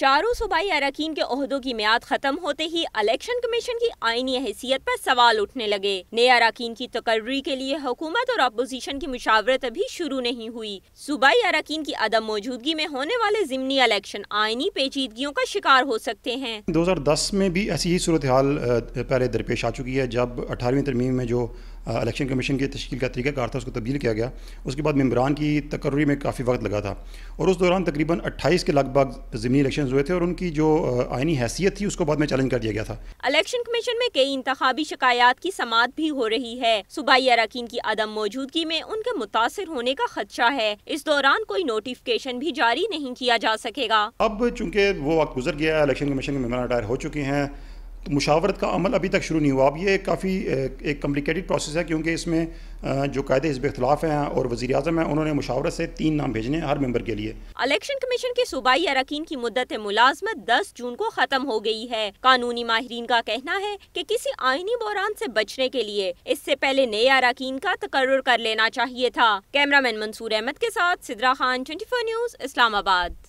चारों सूबाई अरकान के अहदों की म्याद खत्म होते ही इलेक्शन कमीशन की आईनी हैसियत पर सवाल उठने लगे नए अरकान की तकर्री के लिए हुकूमत और अपोजिशन की मुशावरत अभी शुरू नहीं हुई सूबाई अरकान की अदम मौजूदगी में होने वाले जिमनी इलेक्शन आईनी पेचीदगियों का शिकार हो सकते हैं दो हजार दस में भी ऐसी ही सूरत हाल पहले दरपेश आ चुकी है जब अठारहवीं तरमीम में जो इलेक्शन कमीशन की तश्ल का तरीका कार था उसको तब्दील किया गया उसके बाद मम्बरान की तकर्री में काफ़ी वक्त लगा था और उस दौरान तकरीबन अट्ठाईस के लगभग ज़मीनी इलेक्शन हुए थे और उनकी जो आइनी हैसियत थी उसको बाद में चैलेंज कर दिया गया था इलेक्शन कमीशन में कई इंतबी शिकायत की समात भी हो रही है सूबाई अरकान की अदम मौजूदगी में उनके मुतासर होने का खदशा है इस दौरान कोई नोटिफिकेशन भी जारी नहीं किया जा सकेगा अब चूँकि वो वक्त गुजर गया है इलेक्शन कमीशन के मेम्बर रिटायर हो चुके हैं तो मुशावरत का अमल अभी तक शुरू नहीं हुआ अब ये काफ़ी एक कम्प्लिकेटेड प्रोसेस है क्योंकि इसमें जो कायदे हिजब इख्तलाफ हैं और वजी अजम हैं उन्होंने मुशावरत से तीन नाम भेजने हर मेम्बर के लिए इलेक्शन कमीशन के सूबाई अरकान की मुद्दत मुलाजमत दस जून को ख़त्म हो गई है कानूनी माहरीन का कहना है की किसी आईनी बहरान ऐसी बचने के लिए इससे पहले नए अरकान का तकर कर लेना चाहिए था कैमरा मैन मंसूर अहमद के साथ Sidra Khan twenty four news Islamabad